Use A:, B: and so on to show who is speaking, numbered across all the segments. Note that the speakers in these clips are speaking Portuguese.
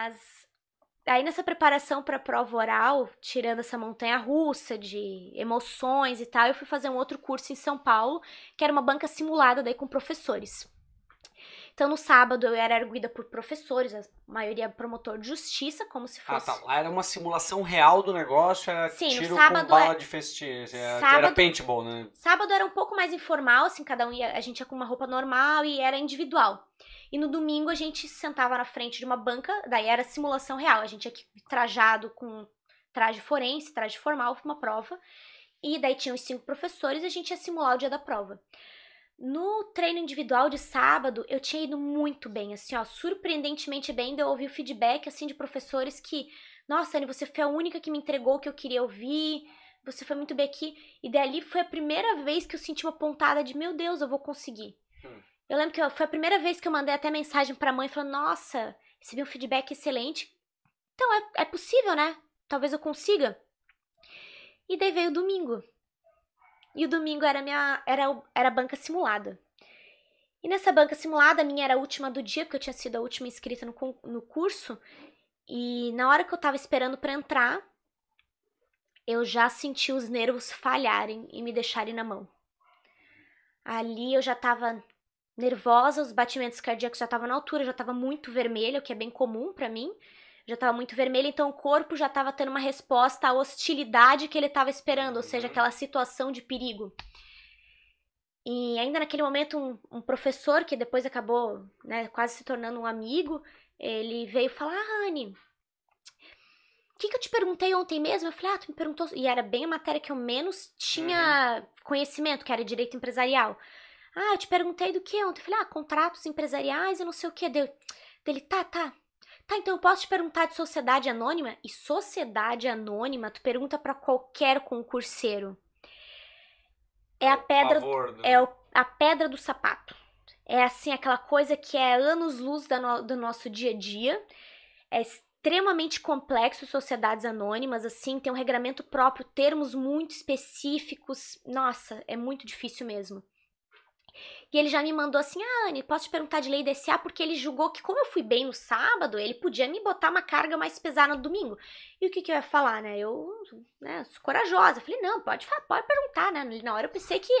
A: Mas aí nessa preparação para a prova oral, tirando essa montanha russa de emoções e tal, eu fui fazer um outro curso em São Paulo, que era uma banca simulada daí com professores. Então, no sábado, eu era arguida por professores, a maioria promotor de justiça, como se ah, fosse. Ah, tá.
B: Lá era uma simulação real do negócio, era é Sim, tiro no sábado com bala é... de festim. É, era, sábado... era paintball, né?
A: Sábado era um pouco mais informal, assim, cada um ia, a gente ia com uma roupa normal e era individual. E no domingo a gente sentava na frente de uma banca, daí era simulação real. A gente aqui trajado com traje forense, traje formal uma prova. E daí tinham os cinco professores e a gente ia simular o dia da prova. No treino individual de sábado, eu tinha ido muito bem, assim, ó, surpreendentemente bem. Eu ouvi o feedback, assim, de professores que, nossa, Anne, você foi a única que me entregou o que eu queria ouvir, você foi muito bem aqui. E daí foi a primeira vez que eu senti uma pontada de, meu Deus, eu vou conseguir. Hum. Eu lembro que foi a primeira vez que eu mandei até mensagem pra mãe falando: Nossa, recebi um feedback excelente. Então é, é possível, né? Talvez eu consiga. E daí veio o domingo. E o domingo era minha era, era banca simulada. E nessa banca simulada, a minha era a última do dia, porque eu tinha sido a última inscrita no, no curso. E na hora que eu tava esperando para entrar, eu já senti os nervos falharem e me deixarem na mão. Ali eu já tava nervosa, os batimentos cardíacos já estavam na altura, já estava muito vermelho, o que é bem comum para mim. Já estava muito vermelho, então o corpo já estava tendo uma resposta à hostilidade que ele estava esperando, ou seja, uhum. aquela situação de perigo. E ainda naquele momento, um, um professor, que depois acabou né, quase se tornando um amigo, ele veio falar: ah, Anne, o que, que eu te perguntei ontem mesmo? Eu falei: Ah, tu me perguntou. E era bem a matéria que eu menos tinha uhum. conhecimento, que era direito empresarial. Ah, eu te perguntei do que ontem. Eu falei, ah, contratos empresariais e não sei o que. Dele, tá, tá. Tá, então eu posso te perguntar de sociedade anônima? E sociedade anônima, tu pergunta para qualquer concurseiro. É a pedra, né? é a pedra do sapato. É assim, aquela coisa que é anos-luz do nosso dia a dia. É extremamente complexo sociedades anônimas, assim, tem um regramento próprio, termos muito específicos. Nossa, é muito difícil mesmo. E ele já me mandou assim: Ah, Anne, posso te perguntar de lei desse a Porque ele julgou que, como eu fui bem no sábado, ele podia me botar uma carga mais pesada no domingo. E o que, que eu ia falar, né? Eu, né, sou corajosa. Falei: Não, pode, pode perguntar, né? Na hora eu pensei que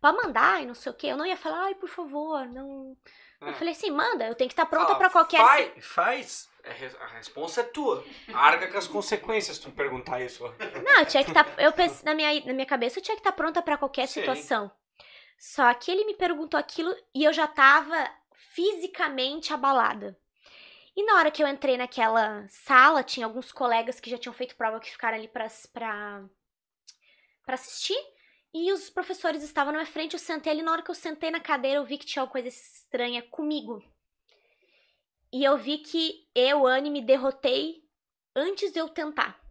A: para mandar e não sei o quê. Eu não ia falar: Ai, por favor, não. Eu é. falei assim: Manda, eu tenho que estar pronta para qualquer. Faz,
B: faz é, a resposta é tua. Arca com as consequências tu perguntar isso. Não, eu tinha que estar.
A: Tá, eu pensei, na, minha, na minha cabeça eu tinha que estar tá pronta para qualquer Sim. situação. Só que ele me perguntou aquilo e eu já tava fisicamente abalada. E na hora que eu entrei naquela sala, tinha alguns colegas que já tinham feito prova que ficaram ali pra, pra, pra assistir. E os professores estavam na minha frente, eu sentei ali. Na hora que eu sentei na cadeira, eu vi que tinha alguma coisa estranha comigo. E eu vi que eu, Anne, me derrotei antes de eu tentar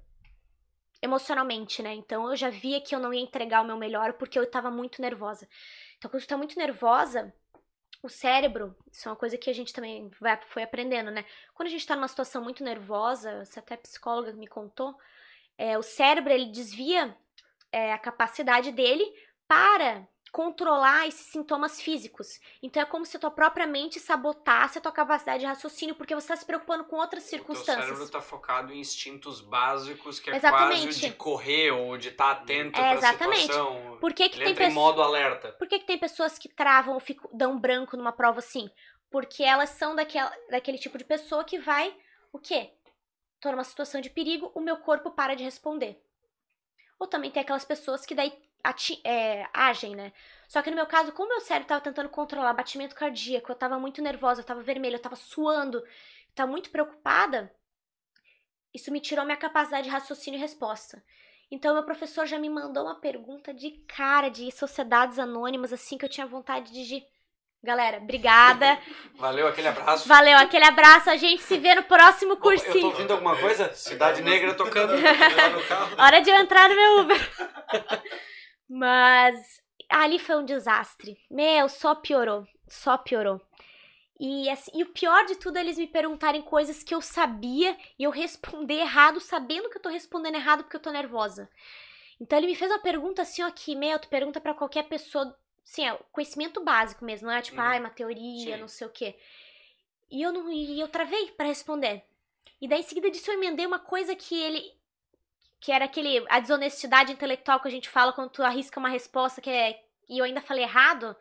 A: emocionalmente, né? Então eu já via que eu não ia entregar o meu melhor porque eu estava muito nervosa. Então, quando você tá muito nervosa, o cérebro, isso é uma coisa que a gente também vai, foi aprendendo, né? Quando a gente tá numa situação muito nervosa, você até a psicóloga me contou, é, o cérebro ele desvia é, a capacidade dele para controlar esses sintomas físicos. Então é como se a tua própria mente sabotasse a tua capacidade de raciocínio, porque você está se preocupando com outras circunstâncias. O cérebro
B: está focado em instintos básicos, que é exatamente. quase de correr ou de estar tá atento é, para situação. Por que, que Ele tem entra em modo alerta.
A: Por que, que tem pessoas que travam ou ficam, dão branco numa prova assim? Porque elas são daquela, daquele tipo de pessoa que vai, o quê? Tô numa situação de perigo, o meu corpo para de responder. Ou também tem aquelas pessoas que daí é, agem, né? Só que no meu caso, como meu cérebro tava tentando controlar batimento cardíaco, eu tava muito nervosa, eu tava vermelha, eu tava suando, tava muito preocupada, isso me tirou minha capacidade de raciocínio e resposta. Então, meu professor já me mandou uma pergunta de cara de sociedades anônimas, assim, que eu tinha vontade de. Galera, obrigada.
B: Valeu aquele abraço. Valeu aquele
A: abraço. A gente se vê no próximo cursinho. Eu tô ouvindo
B: alguma coisa? Cidade Negra tocando.
A: Hora de eu entrar no meu Uber. Mas ali foi um desastre. Meu, só piorou, só piorou. E, assim, e o pior de tudo é eles me perguntarem coisas que eu sabia e eu responder errado, sabendo que eu tô respondendo errado porque eu tô nervosa. Então ele me fez uma pergunta assim, ó, que, meu, tu pergunta para qualquer pessoa, assim, é conhecimento básico mesmo, não é tipo, hum. ah, é uhum. uma teoria, Sim. não sei o quê. E eu não, e eu travei para responder. E daí em seguida disso eu emendei uma coisa que ele que era aquele a desonestidade intelectual que a gente fala quando tu arrisca uma resposta que é e eu ainda falei errado.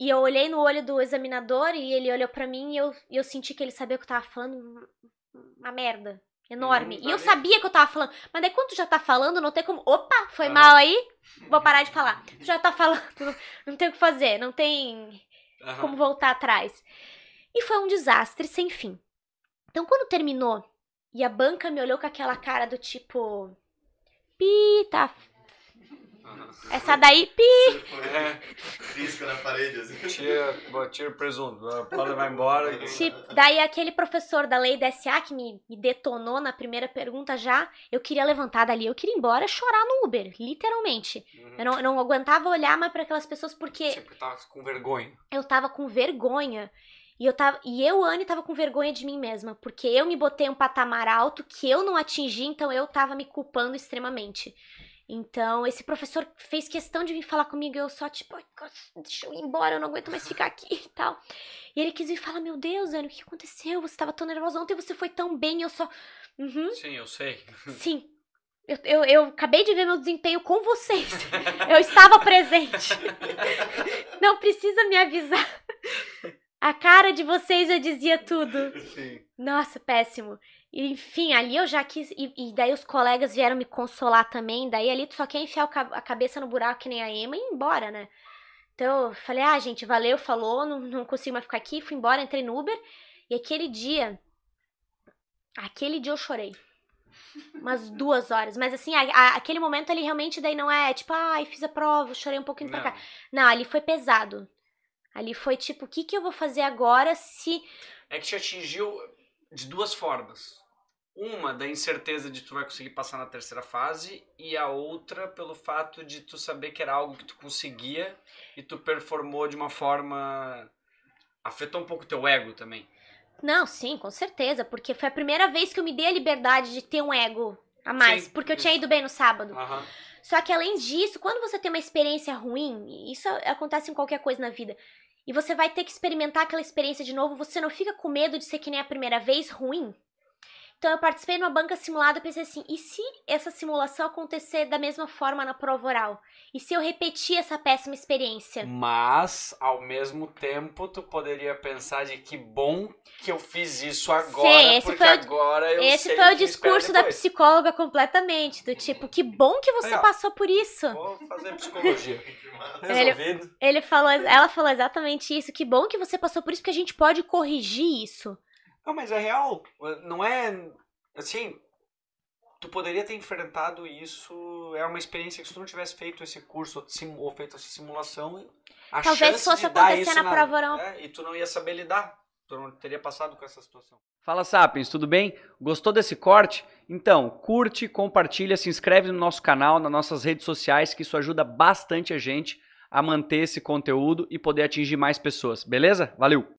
A: E eu olhei no olho do examinador e ele olhou para mim e eu, e eu senti que ele sabia o que eu tava falando. Uma merda. Enorme. Hum, e eu sabia que eu tava falando. Mas daí quando tu já tá falando, não tem como. Opa, foi ah. mal aí? Vou parar de falar. Tu já tá falando. Não, tem o que fazer. Não tem como voltar atrás. E foi um desastre sem fim. Então, quando terminou e a banca me olhou com aquela cara do tipo. Pi, tá. Essa daí, pi!
B: É. Risco na parede, assim. Tira, tira o presunto, a Paula vai embora.
A: Daí aquele professor da lei da SA que me, me detonou na primeira pergunta já, eu queria levantar dali, eu queria ir embora chorar no Uber, literalmente. Uhum. Eu, não, não aguentava olhar mais para aquelas pessoas porque... Você
B: tipo, tava com vergonha.
A: Eu tava com vergonha. E eu, tava, e eu, Anne, tava com vergonha de mim mesma, porque eu me botei um patamar alto que eu não atingi, então eu tava me culpando extremamente. Então, esse professor fez questão de vir falar comigo, eu só, tipo, deixa eu ir embora, eu não aguento mais ficar aqui e tal. E ele quis vir falar, meu Deus, Anne, o que aconteceu? Você tava tão nervosa ontem, você foi tão bem, eu só... Uhum.
B: Sim, eu sei.
A: Sim, eu, eu, eu, acabei de ver meu desempenho com vocês. Eu estava presente. Não precisa me avisar. A cara de vocês já dizia tudo. Sim. Nossa, péssimo. Enfim, ali eu já quis. E, e, daí os colegas vieram me consolar também. Daí ali tu só quer enfiar a cabeça no buraco que nem a Emma e ir embora, né? Então eu falei, ah, gente, valeu, falou, não, não consigo mais ficar aqui. Fui embora, entrei no Uber. E aquele dia. Aquele dia eu chorei. Umas duas horas. Mas assim, a, a, aquele momento ali realmente daí não é tipo, ai, ah, fiz a prova, chorei um pouquinho não. pra cá. Não, ali foi pesado. Ali foi tipo, o que, que eu vou fazer agora se.
B: É que te atingiu de duas formas. Uma da incerteza de tu vai conseguir passar na terceira fase, e a outra pelo fato de tu saber que era algo que tu conseguia e tu performou de uma forma. afetou um pouco teu ego também.
A: Não, sim, com certeza, porque foi a primeira vez que eu me dei a liberdade de ter um ego a mais, sim, porque eu isso. tinha ido bem no sábado. Só que além disso, quando você tem uma experiência ruim, isso acontece em qualquer coisa na vida, e você vai ter que experimentar aquela experiência de novo, você não fica com medo de ser que nem a primeira vez ruim? Então eu participei numa banca simulada e pensei assim, e se essa simulação acontecer da mesma forma na prova oral? E se eu repetir essa péssima experiência?
B: Mas, ao mesmo tempo, tu poderia pensar de que bom que eu fiz isso agora, Sim, porque o, agora eu esse sei Esse foi o discurso da
A: psicóloga completamente, do tipo, que bom que você Aí, ó, passou por isso. Vou fazer psicologia.
B: Resolvido.
A: Ele, ele falou, ela falou exatamente isso, que bom que você passou por isso, porque a gente pode corrigir isso.
B: Não, mas é real. Não é. Assim, tu poderia ter enfrentado isso. É uma experiência que se tu não tivesse feito esse curso ou feito essa simulação. A Talvez fosse acontecer na, na prova É, e tu não ia saber lidar. Tu não teria passado com essa situação. Fala Sapiens, tudo bem? Gostou desse corte? Então, curte, compartilha, se inscreve no nosso canal, nas nossas redes sociais, que isso ajuda bastante a gente a manter esse conteúdo e poder atingir mais pessoas, beleza? Valeu!